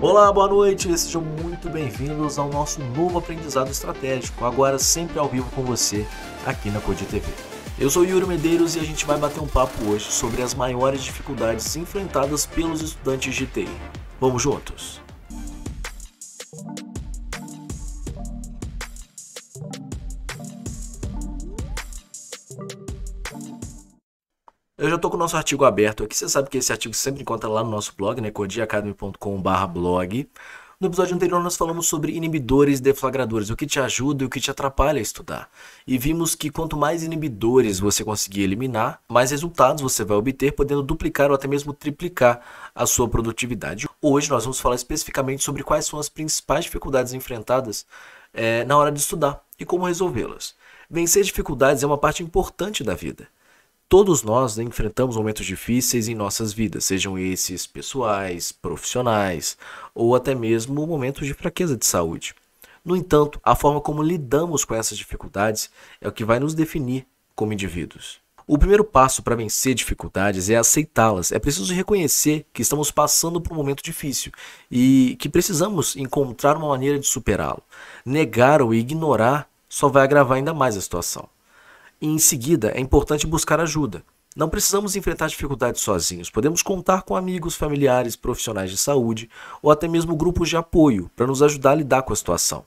Olá, boa noite, sejam muito bem-vindos ao nosso novo aprendizado estratégico, agora sempre ao vivo com você aqui na Code TV. Eu sou Yuri Medeiros e a gente vai bater um papo hoje sobre as maiores dificuldades enfrentadas pelos estudantes de TI. Vamos juntos! Eu já estou com o nosso artigo aberto aqui. Você sabe que esse artigo sempre encontra lá no nosso blog, né? codiacademy.com/blog. No episódio anterior, nós falamos sobre inibidores deflagradores, o que te ajuda e o que te atrapalha a estudar. E vimos que quanto mais inibidores você conseguir eliminar, mais resultados você vai obter, podendo duplicar ou até mesmo triplicar a sua produtividade. Hoje, nós vamos falar especificamente sobre quais são as principais dificuldades enfrentadas é, na hora de estudar e como resolvê-las. Vencer dificuldades é uma parte importante da vida. Todos nós né, enfrentamos momentos difíceis em nossas vidas, sejam esses pessoais, profissionais ou até mesmo momentos de fraqueza de saúde. No entanto, a forma como lidamos com essas dificuldades é o que vai nos definir como indivíduos. O primeiro passo para vencer dificuldades é aceitá-las. É preciso reconhecer que estamos passando por um momento difícil e que precisamos encontrar uma maneira de superá-lo. Negar ou ignorar só vai agravar ainda mais a situação e em seguida é importante buscar ajuda. Não precisamos enfrentar dificuldades sozinhos, podemos contar com amigos, familiares, profissionais de saúde ou até mesmo grupos de apoio para nos ajudar a lidar com a situação.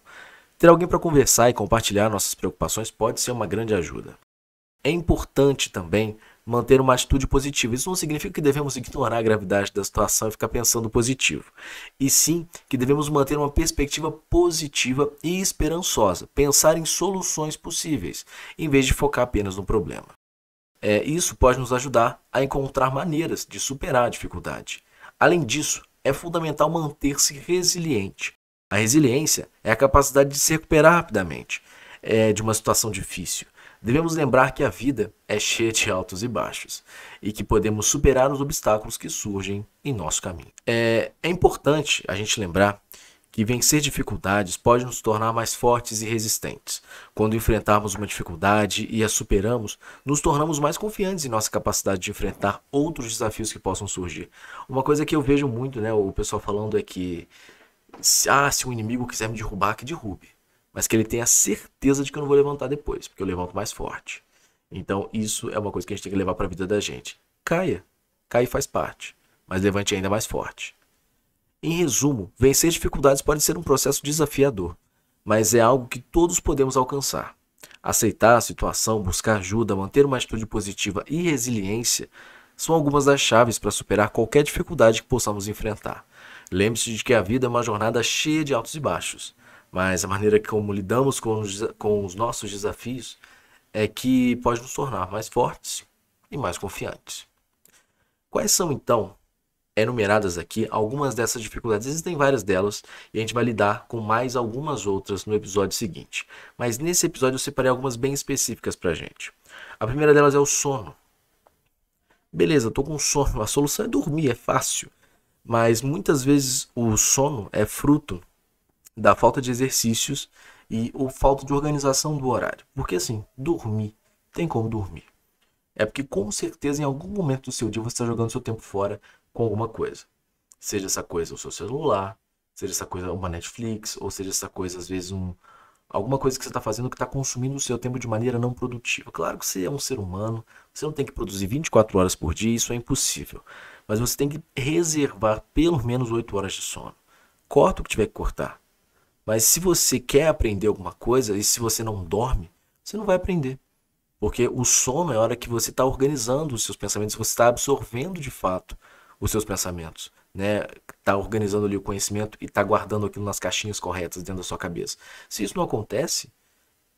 Ter alguém para conversar e compartilhar nossas preocupações pode ser uma grande ajuda. É importante também manter uma atitude positiva. Isso não significa que devemos ignorar a gravidade da situação e ficar pensando positivo. E sim que devemos manter uma perspectiva positiva e esperançosa, pensar em soluções possíveis, em vez de focar apenas no problema. É, isso pode nos ajudar a encontrar maneiras de superar a dificuldade. Além disso, é fundamental manter-se resiliente. A resiliência é a capacidade de se recuperar rapidamente é, de uma situação difícil Devemos lembrar que a vida é cheia de altos e baixos e que podemos superar os obstáculos que surgem em nosso caminho. É, é importante a gente lembrar que vencer dificuldades pode nos tornar mais fortes e resistentes. Quando enfrentarmos uma dificuldade e a superamos, nos tornamos mais confiantes em nossa capacidade de enfrentar outros desafios que possam surgir. Uma coisa que eu vejo muito, né, o pessoal falando é que ah, se um inimigo quiser me derrubar, que derrube mas que ele tenha certeza de que eu não vou levantar depois, porque eu levanto mais forte. Então, isso é uma coisa que a gente tem que levar para a vida da gente. Caia. Cair faz parte, mas levante ainda mais forte. Em resumo, vencer dificuldades pode ser um processo desafiador, mas é algo que todos podemos alcançar. Aceitar a situação, buscar ajuda, manter uma atitude positiva e resiliência são algumas das chaves para superar qualquer dificuldade que possamos enfrentar. Lembre-se de que a vida é uma jornada cheia de altos e baixos, mas a maneira como lidamos com os, com os nossos desafios é que pode nos tornar mais fortes e mais confiantes. Quais são então enumeradas aqui algumas dessas dificuldades? Existem várias delas e a gente vai lidar com mais algumas outras no episódio seguinte. Mas nesse episódio eu separei algumas bem específicas para gente. A primeira delas é o sono. Beleza, estou com sono. A solução é dormir, é fácil. Mas muitas vezes o sono é fruto da falta de exercícios e ou falta de organização do horário. Porque assim, dormir, tem como dormir. É porque com certeza em algum momento do seu dia você está jogando seu tempo fora com alguma coisa. Seja essa coisa o seu celular, seja essa coisa uma Netflix, ou seja essa coisa às vezes um alguma coisa que você está fazendo que está consumindo o seu tempo de maneira não produtiva. Claro que você é um ser humano, você não tem que produzir 24 horas por dia, isso é impossível. Mas você tem que reservar pelo menos 8 horas de sono. Corta o que tiver que cortar. Mas se você quer aprender alguma coisa e se você não dorme, você não vai aprender. Porque o sono é a hora que você está organizando os seus pensamentos, você está absorvendo de fato os seus pensamentos. Né, tá organizando ali o conhecimento e está guardando aquilo nas caixinhas corretas dentro da sua cabeça. Se isso não acontece,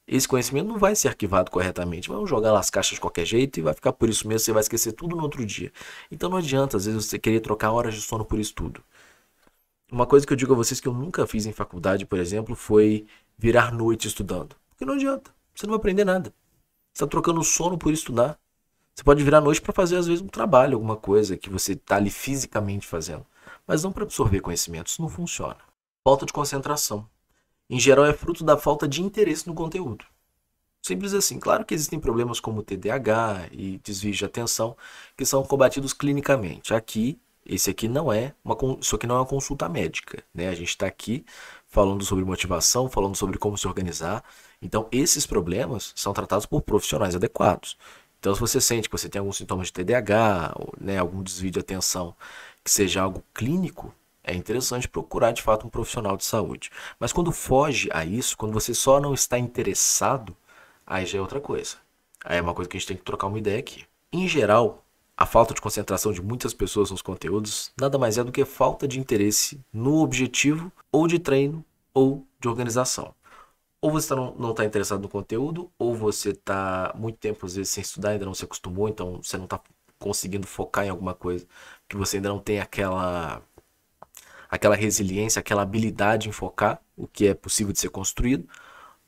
esse conhecimento não vai ser arquivado corretamente. Vamos jogar lá as caixas de qualquer jeito e vai ficar por isso mesmo, você vai esquecer tudo no outro dia. Então não adianta, às vezes, você querer trocar horas de sono por isso tudo. Uma coisa que eu digo a vocês que eu nunca fiz em faculdade, por exemplo, foi virar noite estudando. Porque não adianta. Você não vai aprender nada. Você está trocando sono por estudar. Você pode virar noite para fazer, às vezes, um trabalho, alguma coisa que você está ali fisicamente fazendo. Mas não para absorver conhecimento. Isso não funciona. Falta de concentração. Em geral, é fruto da falta de interesse no conteúdo. Simples assim. Claro que existem problemas como TDAH e desvio de atenção que são combatidos clinicamente. Aqui esse aqui não é uma, isso aqui não é uma consulta médica, né? A gente está aqui falando sobre motivação, falando sobre como se organizar. Então, esses problemas são tratados por profissionais adequados. Então, se você sente que você tem alguns sintomas de TDAH, ou, né, algum desvio de atenção que seja algo clínico, é interessante procurar de fato um profissional de saúde. Mas quando foge a isso, quando você só não está interessado, aí já é outra coisa. Aí é uma coisa que a gente tem que trocar uma ideia aqui. Em geral, a falta de concentração de muitas pessoas nos conteúdos nada mais é do que falta de interesse no objetivo ou de treino ou de organização. Ou você tá não está interessado no conteúdo, ou você está muito tempo às vezes sem estudar, ainda não se acostumou, então você não está conseguindo focar em alguma coisa, que você ainda não tem aquela aquela resiliência, aquela habilidade em focar o que é possível de ser construído,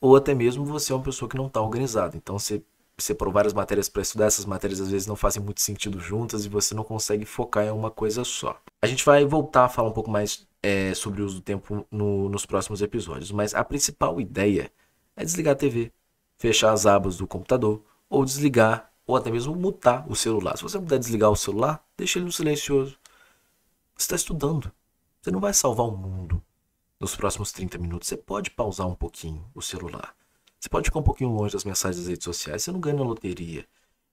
ou até mesmo você é uma pessoa que não está organizada. Então você separou várias matérias para estudar, essas matérias às vezes não fazem muito sentido juntas e você não consegue focar em uma coisa só. A gente vai voltar a falar um pouco mais é, sobre o uso do tempo no, nos próximos episódios, mas a principal ideia é desligar a TV, fechar as abas do computador ou desligar ou até mesmo mutar o celular. Se você puder desligar o celular, deixa ele no silencioso. Você está estudando. Você não vai salvar o mundo nos próximos 30 minutos. Você pode pausar um pouquinho o celular. Você pode ficar um pouquinho longe das mensagens das redes sociais, você não ganha na loteria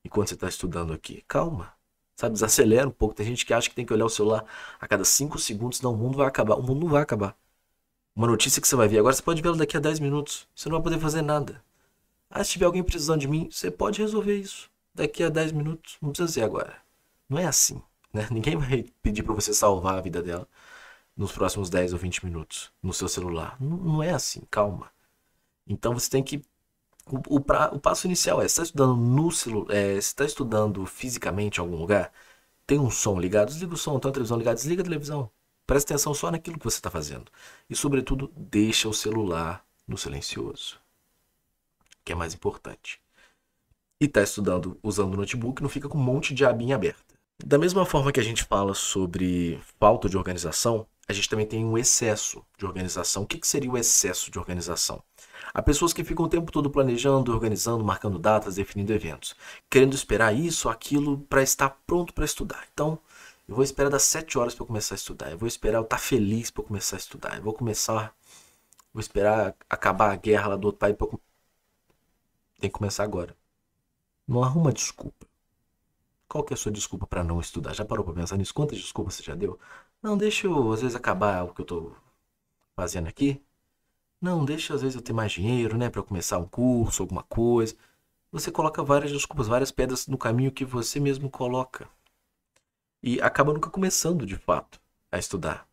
enquanto você está estudando aqui. Calma. Sabe, desacelera um pouco. Tem gente que acha que tem que olhar o celular a cada 5 segundos. Não, o mundo vai acabar. O mundo não vai acabar. Uma notícia que você vai ver agora, você pode vê-la daqui a 10 minutos. Você não vai poder fazer nada. Ah, se tiver alguém precisando de mim, você pode resolver isso. Daqui a 10 minutos. Não precisa ser agora. Não é assim. Né? Ninguém vai pedir para você salvar a vida dela nos próximos 10 ou 20 minutos no seu celular. Não, não é assim. Calma. Então você tem que o, o, pra, o passo inicial é, está estudando no celular, é, está estudando fisicamente em algum lugar, tem um som ligado, desliga o som, tem uma televisão ligada, desliga a televisão. Presta atenção só naquilo que você está fazendo. E, sobretudo, deixa o celular no silencioso, que é mais importante. E está estudando usando o notebook, não fica com um monte de abinha aberta. Da mesma forma que a gente fala sobre falta de organização, a gente também tem um excesso de organização. O que, que seria o excesso de organização? Há pessoas que ficam o tempo todo planejando, organizando, marcando datas, definindo eventos, querendo esperar isso, aquilo, para estar pronto para estudar. Então, eu vou esperar das 7 horas para começar a estudar. Eu vou esperar eu estar tá feliz para começar a estudar. Eu vou começar. Vou esperar acabar a guerra lá do outro país para. Tem que começar agora. Não arruma desculpa. Qual que é a sua desculpa para não estudar? Já parou para pensar nisso? Quantas desculpas você já deu? Não, deixa eu, às vezes, acabar o que eu estou fazendo aqui não, deixa às vezes eu ter mais dinheiro, né, para começar um curso, alguma coisa. Você coloca várias desculpas, várias pedras no caminho que você mesmo coloca. E acaba nunca começando, de fato, a estudar.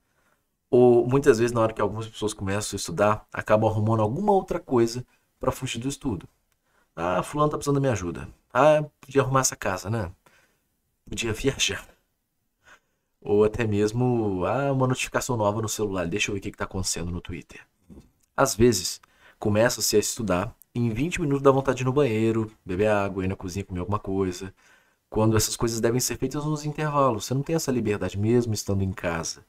Ou muitas vezes, na hora que algumas pessoas começam a estudar, acabam arrumando alguma outra coisa para fugir do estudo. Ah, fulano tá precisando da minha ajuda. Ah, podia arrumar essa casa, né? Podia viajar. Ou até mesmo, ah, uma notificação nova no celular, deixa eu ver o que, que tá acontecendo no Twitter. Às vezes, começa-se a estudar em 20 minutos dá vontade de ir no banheiro, beber água, ir na cozinha comer alguma coisa. Quando essas coisas devem ser feitas nos intervalos. Você não tem essa liberdade, mesmo estando em casa,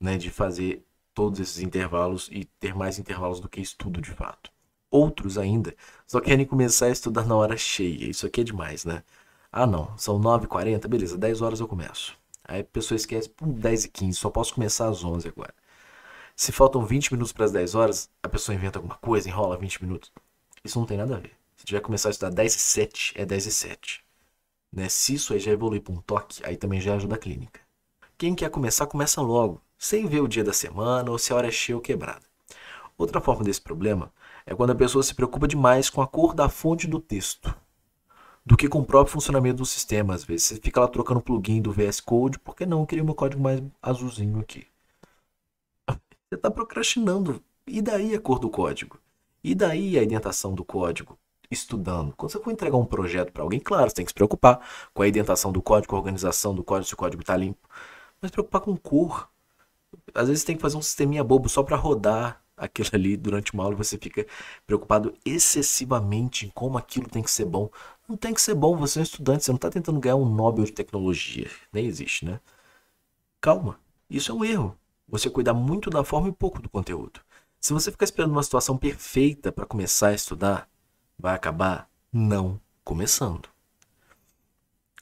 né, de fazer todos esses intervalos e ter mais intervalos do que estudo de fato. Outros ainda só querem começar a estudar na hora cheia. Isso aqui é demais, né? Ah, não, são 9h40, beleza, 10 horas eu começo. Aí a pessoa esquece, pum, 10 e 15, só posso começar às 11 agora. Se faltam 20 minutos para as 10 horas, a pessoa inventa alguma coisa, enrola 20 minutos. Isso não tem nada a ver. Se tiver que começar a estudar 10 e 7, é 10 e 7. Né? Se isso aí já evolui para um toque, aí também já ajuda a clínica. Quem quer começar, começa logo, sem ver o dia da semana ou se a hora é cheia ou quebrada. Outra forma desse problema é quando a pessoa se preocupa demais com a cor da fonte do texto do que com o próprio funcionamento do sistema, às vezes. Você fica lá trocando o plugin do VS Code, porque não, eu queria um código mais azulzinho aqui. Você está procrastinando. E daí a cor do código? E daí a indentação do código? Estudando. Quando você for entregar um projeto para alguém, claro, você tem que se preocupar com a indentação do código, a organização do código, se o código está limpo. Mas preocupar com cor. Às vezes você tem que fazer um sisteminha bobo só para rodar aquilo ali durante uma aula e você fica preocupado excessivamente em como aquilo tem que ser bom. Não tem que ser bom, você é um estudante, você não está tentando ganhar um Nobel de tecnologia. Nem existe, né? Calma, isso é um erro. Você cuidar muito da forma e pouco do conteúdo. Se você ficar esperando uma situação perfeita para começar a estudar, vai acabar não começando.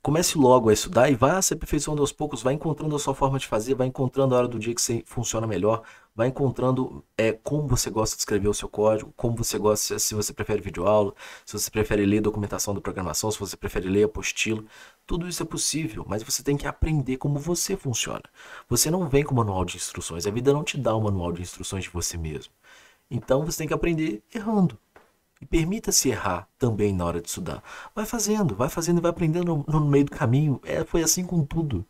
Comece logo a estudar e vá se aperfeiçoando aos poucos, vai encontrando a sua forma de fazer, vai encontrando a hora do dia que você funciona melhor, vai encontrando é, como você gosta de escrever o seu código, como você gosta, se você prefere videoaula, se você prefere ler documentação da programação, se você prefere ler apostila. Tudo isso é possível, mas você tem que aprender como você funciona. Você não vem com manual de instruções, a vida não te dá um manual de instruções de você mesmo. Então você tem que aprender errando. E permita-se errar também na hora de estudar. Vai fazendo, vai fazendo e vai aprendendo no, no meio do caminho. É, foi assim com tudo.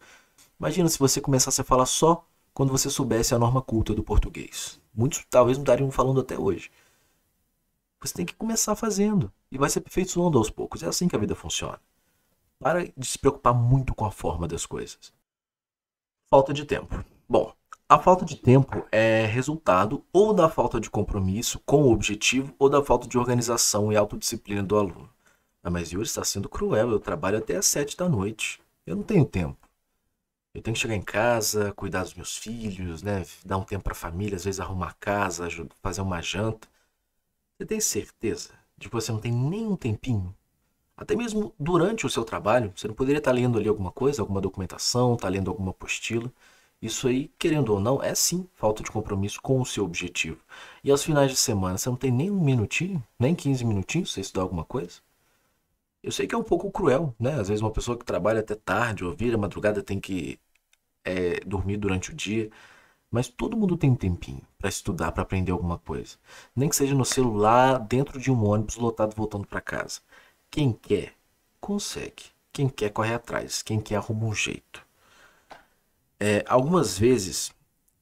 Imagina se você começasse a falar só quando você soubesse a norma culta do português. Muitos talvez não estariam falando até hoje. Você tem que começar fazendo e vai se aperfeiçoando aos poucos. É assim que a vida funciona. Para de se preocupar muito com a forma das coisas. Falta de tempo. Bom, a falta de tempo é resultado ou da falta de compromisso com o objetivo ou da falta de organização e autodisciplina do aluno. Ah, mas Yuri está sendo cruel, eu trabalho até às sete da noite. Eu não tenho tempo. Eu tenho que chegar em casa, cuidar dos meus filhos, né? Dar um tempo para a família, às vezes arrumar a casa, fazer uma janta. Você tem certeza de que você não tem nem um tempinho até mesmo durante o seu trabalho, você não poderia estar lendo ali alguma coisa, alguma documentação, estar tá lendo alguma apostila. Isso aí, querendo ou não, é sim falta de compromisso com o seu objetivo. E aos finais de semana, você não tem nem um minutinho, nem 15 minutinhos para estudar alguma coisa? Eu sei que é um pouco cruel, né? Às vezes uma pessoa que trabalha até tarde, ou vira madrugada, tem que é, dormir durante o dia. Mas todo mundo tem um tempinho para estudar, para aprender alguma coisa. Nem que seja no celular, dentro de um ônibus lotado voltando para casa. Quem quer, consegue. Quem quer, corre atrás. Quem quer, arruma um jeito. É, algumas vezes,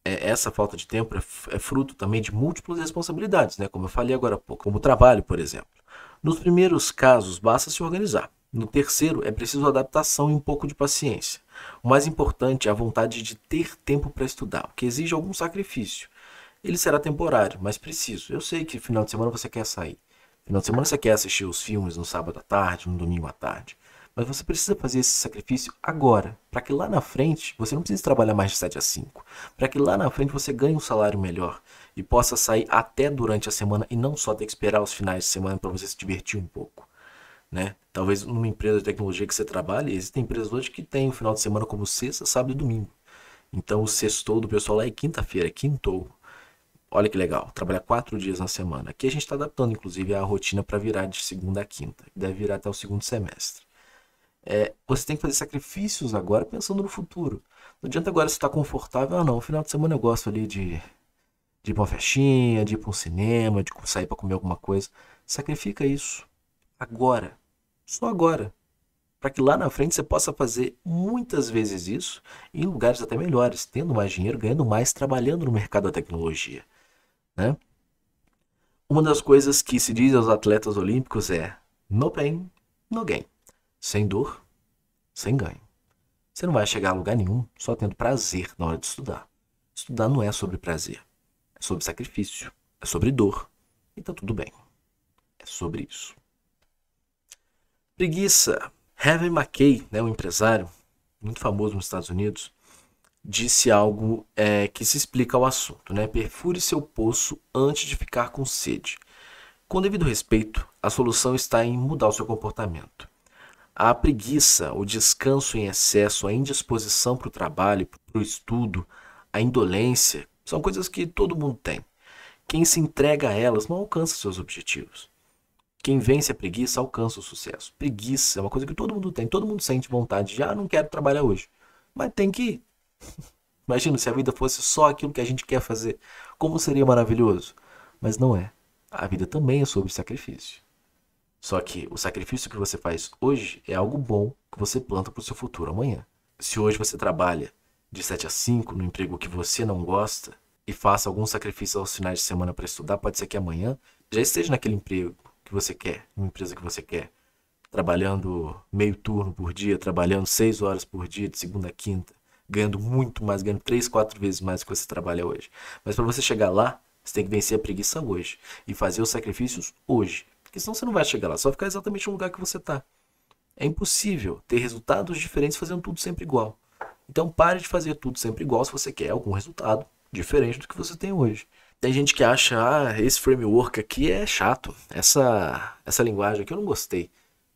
é, essa falta de tempo é, é, fruto também de múltiplas responsabilidades, né? como eu falei agora há pouco, como o trabalho, por exemplo. Nos primeiros casos, basta se organizar. No terceiro, é preciso adaptação e um pouco de paciência. O mais importante é a vontade de ter tempo para estudar, o que exige algum sacrifício. Ele será temporário, mas preciso. Eu sei que final de semana você quer sair final de semana você quer assistir os filmes no sábado à tarde, no domingo à tarde. Mas você precisa fazer esse sacrifício agora, para que lá na frente você não precise trabalhar mais de 7 a 5, para que lá na frente você ganhe um salário melhor e possa sair até durante a semana e não só ter que esperar os finais de semana para você se divertir um pouco. Né? Talvez numa empresa de tecnologia que você trabalhe, existem empresas hoje que têm o final de semana como sexta, sábado e domingo. Então o sextou do pessoal lá é quinta-feira, é quintou. Olha que legal, trabalha quatro dias na semana. Aqui a gente está adaptando, inclusive, a rotina para virar de segunda a quinta, que deve virar até o segundo semestre. É, você tem que fazer sacrifícios agora pensando no futuro. Não adianta agora estar tá confortável, ah não, no final de semana eu gosto ali de, de ir para uma festinha, de ir para um cinema, de sair para comer alguma coisa. Sacrifica isso agora, só agora, para que lá na frente você possa fazer muitas vezes isso em lugares até melhores, tendo mais dinheiro, ganhando mais, trabalhando no mercado da tecnologia. Né? Uma das coisas que se diz aos atletas olímpicos é: no pain, no gain. Sem dor, sem ganho. Você não vai chegar a lugar nenhum só tendo prazer na hora de estudar. Estudar não é sobre prazer, é sobre sacrifício, é sobre dor. E tá tudo bem. É sobre isso. Preguiça. Harvey McKay, né, um empresário muito famoso nos Estados Unidos, disse algo é, que se explica ao assunto, né? Perfure seu poço antes de ficar com sede. Com devido respeito, a solução está em mudar o seu comportamento. A preguiça, o descanso em excesso, a indisposição para o trabalho, para o estudo, a indolência, são coisas que todo mundo tem. Quem se entrega a elas não alcança seus objetivos. Quem vence a preguiça alcança o sucesso. Preguiça é uma coisa que todo mundo tem, todo mundo sente vontade de, ah, não quero trabalhar hoje. Mas tem que ir. Imagina se a vida fosse só aquilo que a gente quer fazer. Como seria maravilhoso? Mas não é. A vida também é sobre sacrifício. Só que o sacrifício que você faz hoje é algo bom que você planta para o seu futuro amanhã. Se hoje você trabalha de 7 a 5 no emprego que você não gosta e faça algum sacrifício aos finais de semana para estudar, pode ser que amanhã já esteja naquele emprego que você quer, numa empresa que você quer, trabalhando meio turno por dia, trabalhando 6 horas por dia de segunda a quinta ganhando muito mais, ganhando 3, 4 vezes mais do que você trabalha hoje. Mas para você chegar lá, você tem que vencer a preguiça hoje e fazer os sacrifícios hoje. Porque senão você não vai chegar lá, só ficar exatamente no lugar que você está. É impossível ter resultados diferentes fazendo tudo sempre igual. Então pare de fazer tudo sempre igual se você quer algum resultado diferente do que você tem hoje. Tem gente que acha, ah, esse framework aqui é chato, essa, essa linguagem aqui eu não gostei.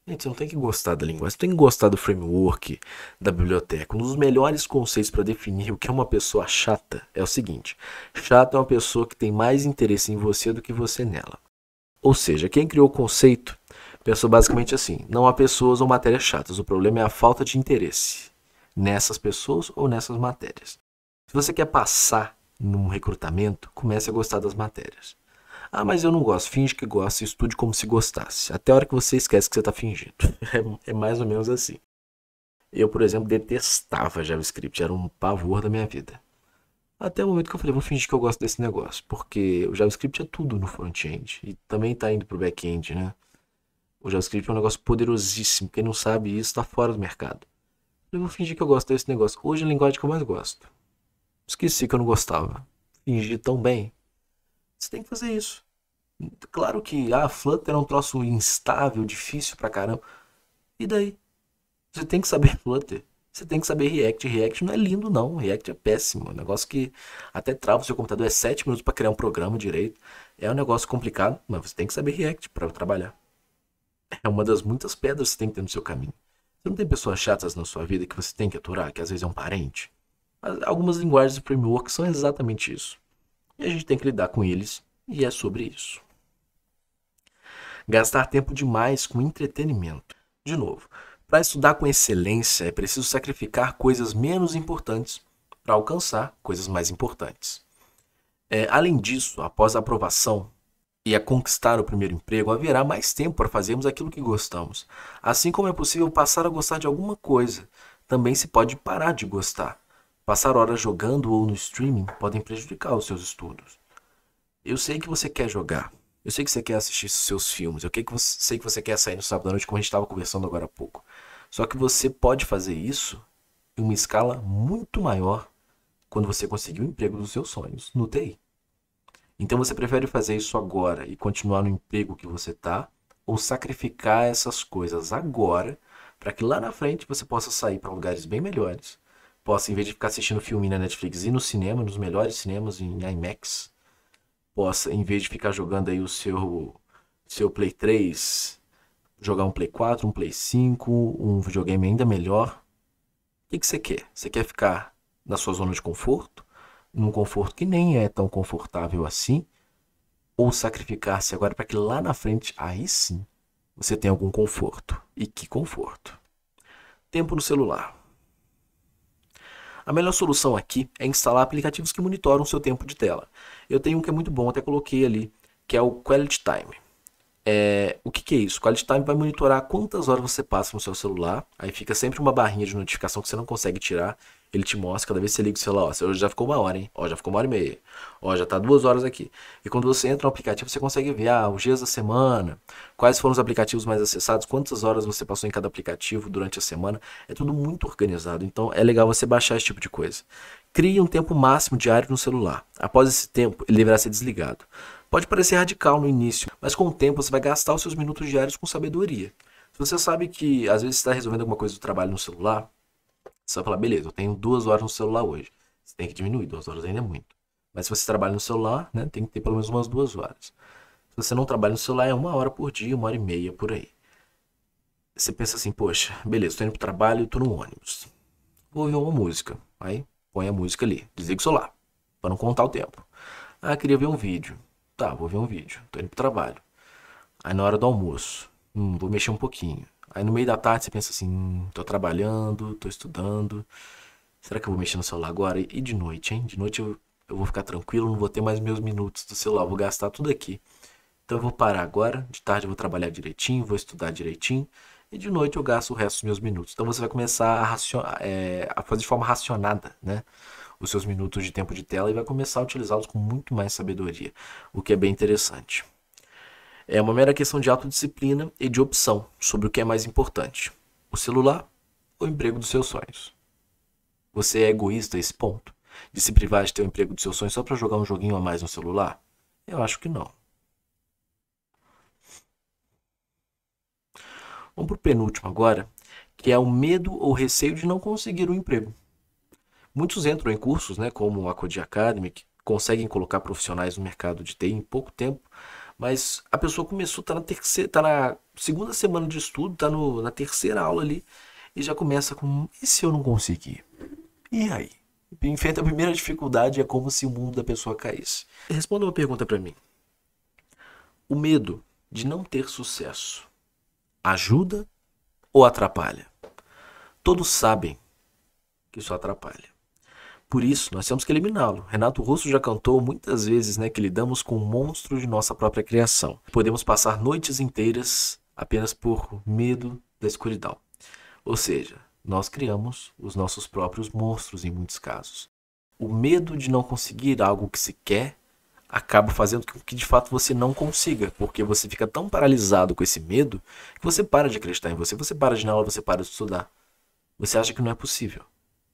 Gente, você não tem que gostar da linguagem, você tem que gostar do framework, da biblioteca. Um dos melhores conceitos para definir o que é uma pessoa chata é o seguinte: chata é uma pessoa que tem mais interesse em você do que você nela. Ou seja, quem criou o conceito pensou basicamente assim: não há pessoas ou matérias chatas, o problema é a falta de interesse nessas pessoas ou nessas matérias. Se você quer passar num recrutamento, comece a gostar das matérias. Ah, mas eu não gosto. Finge que gosta e estude como se gostasse. Até a hora que você esquece que você está fingindo. É, é, mais ou menos assim. Eu, por exemplo, detestava JavaScript. Era um pavor da minha vida. Até o momento que eu falei, vou fingir que eu gosto desse negócio. Porque o JavaScript é tudo no front-end. E também está indo para o back-end, né? O JavaScript é um negócio poderosíssimo. Quem não sabe isso está fora do mercado. Eu vou fingir que eu gosto desse negócio. Hoje é a linguagem que eu mais gosto. Esqueci que eu não gostava. Fingi tão bem você tem que fazer isso. Claro que a ah, Flutter é um troço instável, difícil pra caramba. E daí? Você tem que saber Flutter. Você tem que saber React. React não é lindo, não. React é péssimo. É um negócio que até trava o seu computador. É 7 minutos para criar um programa direito. É um negócio complicado, mas você tem que saber React para trabalhar. É uma das muitas pedras que você tem que ter no seu caminho. Você não tem pessoas chatas na sua vida que você tem que aturar, que às vezes é um parente. Mas algumas linguagens de framework são exatamente isso. E a gente tem que lidar com eles, e é sobre isso. Gastar tempo demais com entretenimento. De novo, para estudar com excelência é preciso sacrificar coisas menos importantes para alcançar coisas mais importantes. É, além disso, após a aprovação e a conquistar o primeiro emprego, haverá mais tempo para fazermos aquilo que gostamos. Assim como é possível passar a gostar de alguma coisa, também se pode parar de gostar. Passar horas jogando ou no streaming podem prejudicar os seus estudos. Eu sei que você quer jogar. Eu sei que você quer assistir seus filmes. Eu sei que você quer sair no sábado à noite, como a gente estava conversando agora há pouco. Só que você pode fazer isso em uma escala muito maior quando você conseguir o emprego dos seus sonhos no TI. Então você prefere fazer isso agora e continuar no emprego que você está ou sacrificar essas coisas agora para que lá na frente você possa sair para lugares bem melhores possa, assim, em vez de ficar assistindo filme na Netflix, e no cinema, nos melhores cinemas, em IMAX, possa, em vez de ficar jogando aí o seu, seu Play 3, jogar um Play 4, um Play 5, um videogame ainda melhor. O que você quer? Você quer ficar na sua zona de conforto? Num conforto que nem é tão confortável assim? Ou sacrificar-se agora para que lá na frente, aí sim, você tenha algum conforto? E que conforto? Tempo no celular. A melhor solução aqui é instalar aplicativos que monitoram o seu tempo de tela. Eu tenho um que é muito bom, até coloquei ali, que é o Quality Time. É, o que, que, é isso? Quality Time vai monitorar quantas horas você passa no seu celular. Aí fica sempre uma barrinha de notificação que você não consegue tirar. Ele te mostra cada vez que você liga o celular, ó, você já ficou uma hora, hein? Ó, já ficou uma hora e meia. Ó, já tá duas horas aqui. E quando você entra no aplicativo, você consegue ver ah, os dias da semana, quais foram os aplicativos mais acessados, quantas horas você passou em cada aplicativo durante a semana. É tudo muito organizado. Então é legal você baixar esse tipo de coisa. Crie um tempo máximo diário no celular. Após esse tempo, ele deverá ser desligado. Pode parecer radical no início, mas com o tempo você vai gastar os seus minutos diários com sabedoria. Se você sabe que às vezes está resolvendo alguma coisa do trabalho no celular, você vai falar, beleza, eu tenho duas horas no celular hoje. Você tem que diminuir, duas horas ainda é muito. Mas se você trabalha no celular, né, tem que ter pelo menos umas duas horas. Se você não trabalha no celular, é uma hora por dia, uma hora e meia por aí. Você pensa assim, poxa, beleza, estou indo para o trabalho, estou no ônibus. Vou ouvir uma música. Aí põe a música ali, desliga o celular, para não contar o tempo. Ah, queria ver um vídeo. Tá, vou ver um vídeo. Tô indo pro trabalho. Aí na hora do almoço, hum, vou mexer um pouquinho. Aí no meio da tarde você pensa assim, hum, tô trabalhando, tô estudando. Será que eu vou mexer no celular agora? E de noite, hein? De noite eu, eu vou ficar tranquilo, não vou ter mais meus minutos do celular, vou gastar tudo aqui. Então eu vou parar agora, de tarde eu vou trabalhar direitinho, vou estudar direitinho e de noite eu gasto o resto dos meus minutos. Então você vai começar a, racion... é, a fazer de forma racionada, né? os seus minutos de tempo de tela e vai começar a utilizá-los com muito mais sabedoria, o que é bem interessante. É uma mera questão de autodisciplina e de opção sobre o que é mais importante: o celular ou o emprego dos seus sonhos. Você é egoísta a esse ponto? De se privar de ter o um emprego dos seus sonhos só para jogar um joguinho a mais no celular? Eu acho que não. Vamos para o penúltimo agora, que é o medo ou receio de não conseguir um emprego. Muitos entram em cursos, né, como a Acordia Academy, que conseguem colocar profissionais no mercado de TI em pouco tempo, mas a pessoa começou, está na terceira, tá na segunda semana de estudo, está na terceira aula ali, e já começa com, e se eu não conseguir? E aí? Enfrenta a primeira dificuldade, é como se o mundo da pessoa caísse. Responda uma pergunta para mim. O medo de não ter sucesso ajuda ou atrapalha? Todos sabem que isso atrapalha. Por isso, nós temos que eliminá-lo. Renato Russo já cantou muitas vezes né, que lidamos com o monstro de nossa própria criação. Podemos passar noites inteiras apenas por medo da escuridão. Ou seja, nós criamos os nossos próprios monstros em muitos casos. O medo de não conseguir algo que se quer acaba fazendo com que de fato você não consiga, porque você fica tão paralisado com esse medo que você para de acreditar em você, você para de ir na aula, você para de estudar. Você acha que não é possível.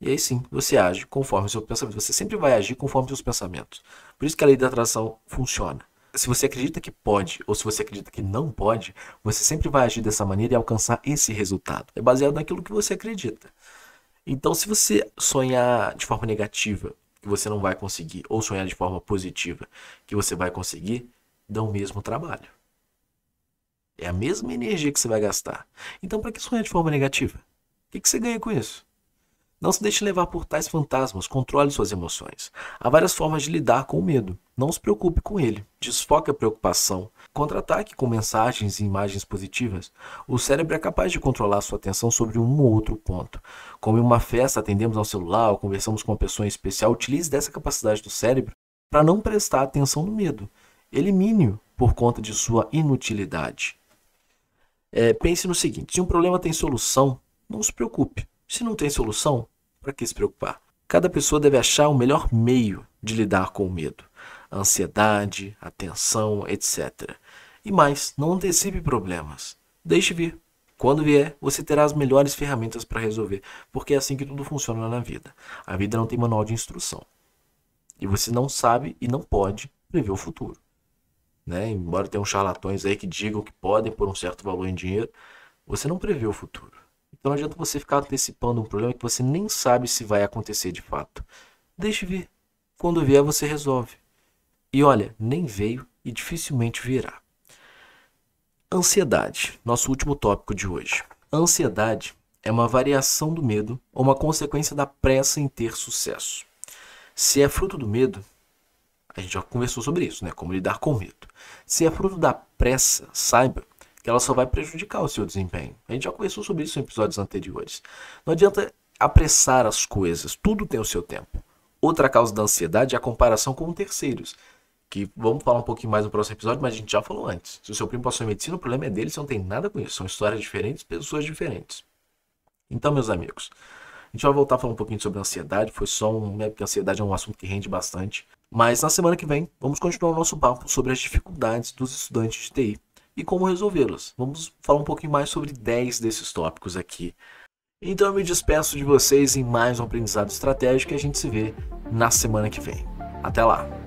E aí sim, você age conforme o seu pensamento. Você sempre vai agir conforme os seus pensamentos. Por isso que a lei da atração funciona. Se você acredita que pode ou se você acredita que não pode, você sempre vai agir dessa maneira e alcançar esse resultado. É baseado naquilo que você acredita. Então, se você sonhar de forma negativa, que você não vai conseguir, ou sonhar de forma positiva, que você vai conseguir, dão o mesmo trabalho. É a mesma energia que você vai gastar. Então, para que sonhar de forma negativa? O que, que você ganha com isso? Não se deixe levar por tais fantasmas, controle suas emoções. Há várias formas de lidar com o medo. Não se preocupe com ele. Desfoque a preocupação. Contra-ataque com mensagens e imagens positivas. O cérebro é capaz de controlar sua atenção sobre um ou outro ponto. Como em uma festa atendemos ao celular ou conversamos com uma pessoa especial, utilize dessa capacidade do cérebro para não prestar atenção no medo. Elimine-o por conta de sua inutilidade. É, pense no seguinte: se um problema tem solução, não se preocupe. Se não tem solução, para que se preocupar? Cada pessoa deve achar o melhor meio de lidar com o medo, a ansiedade, a tensão, etc. E mais, não antecipe problemas. Deixe vir. Quando vier, você terá as melhores ferramentas para resolver, porque é assim que tudo funciona na vida. A vida não tem manual de instrução. E você não sabe e não pode prever o futuro. Né? Embora tenham charlatões aí que digam que podem por um certo valor em dinheiro, você não prevê o futuro. Então não adianta você ficar antecipando um problema que você nem sabe se vai acontecer de fato. Deixe vir. Quando vier, você resolve. E olha, nem veio e dificilmente virá. Ansiedade, nosso último tópico de hoje. ansiedade é uma variação do medo ou uma consequência da pressa em ter sucesso. Se é fruto do medo, a gente já conversou sobre isso, né? Como lidar com medo. Se é fruto da pressa, saiba que ela só vai prejudicar o seu desempenho. A gente já conversou sobre isso em episódios anteriores. Não adianta apressar as coisas, tudo tem o seu tempo. Outra causa da ansiedade é a comparação com terceiros, que vamos falar um pouquinho mais no próximo episódio, mas a gente já falou antes. Se o seu primo passou em medicina, o problema é dele, você não tem nada com isso. São histórias diferentes, pessoas diferentes. Então, meus amigos, a gente vai voltar a falar um pouquinho sobre ansiedade, foi só um. Né, porque ansiedade é um assunto que rende bastante. Mas na semana que vem, vamos continuar o nosso papo sobre as dificuldades dos estudantes de TI e como resolvê-los. Vamos falar um pouquinho mais sobre 10 desses tópicos aqui. Então eu me despeço de vocês em mais um aprendizado estratégico e a gente se vê na semana que vem. Até lá!